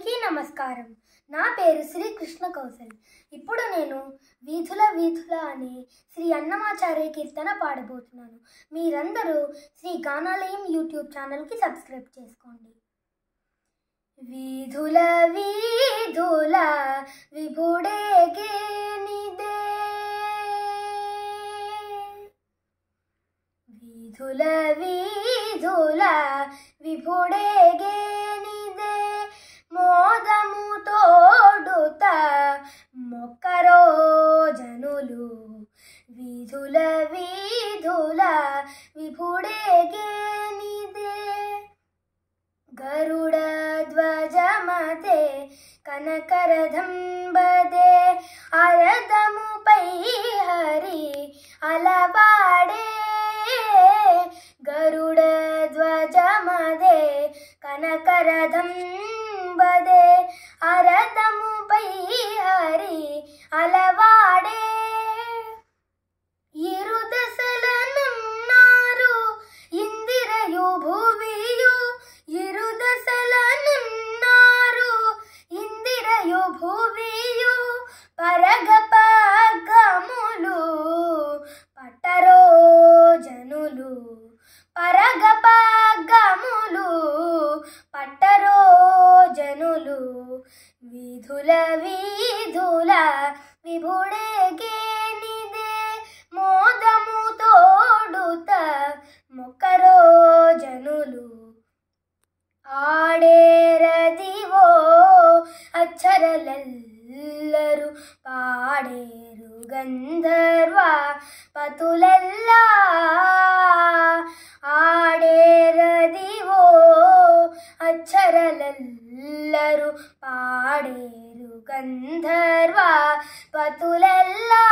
అందరికీ నమస్కారం నా పేరు శ్రీ కృష్ణ కౌశల్ ఇప్పుడు నేను వీధుల వీధుల అనే శ్రీ అన్నమాచార్య కీర్తన పాడబోతున్నాను మీరందరూ శ్రీ గానాలయం యూట్యూబ్ ఛానల్కి సబ్స్క్రైబ్ చేసుకోండి వీధుల వీధుల విభుడే వీధుల వీధుల విభుడే लवी धुला विपुडे गेली दे गरुड ध्वज माते कनकरधम्बदे अरदमुपै हरी अलवाडे गरुड ध्वज मदे कनकरधम्बदे अरदमुपै భువియు పరగపగములు పట్టరో జనులు పరగపగములు పట్టరో జనులు విధుల విధుల విభుడే ಪತುಲಲ್ಲ ಆಡೇರದಿವು ದಿವೋ ಆಡೇರು ಗಂಧರ್ವ ಪತುಲೆಲ್ಲಾ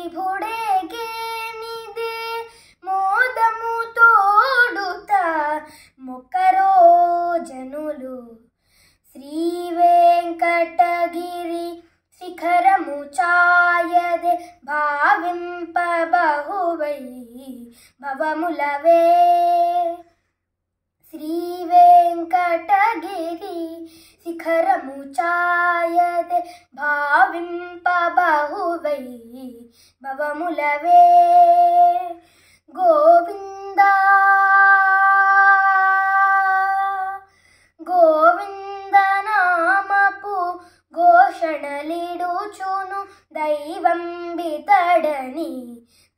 నిభుడేగేనిదే మోదము తోడుత మొక్కరో జనులు శ్రీ వెంకటగిరి శిఖరము చాయదే భావింపబహువై భవములవే శ్రీ వెంకటగిరి శిఖరము చాయదే భా భావింపబహువై భవములవే గోవింద గోవింద నామపు దైవంబితడని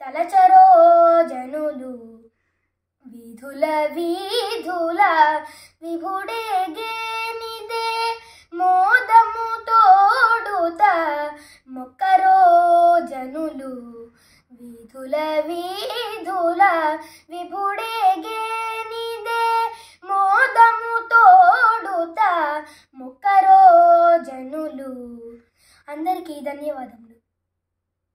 తలచరోజనులు విధుల విధుల విభుడే గే వీధుల వీధుల గేనిదే మోదము తోడుత ముక్కరో జనులు అందరికీ ధన్యవాదములు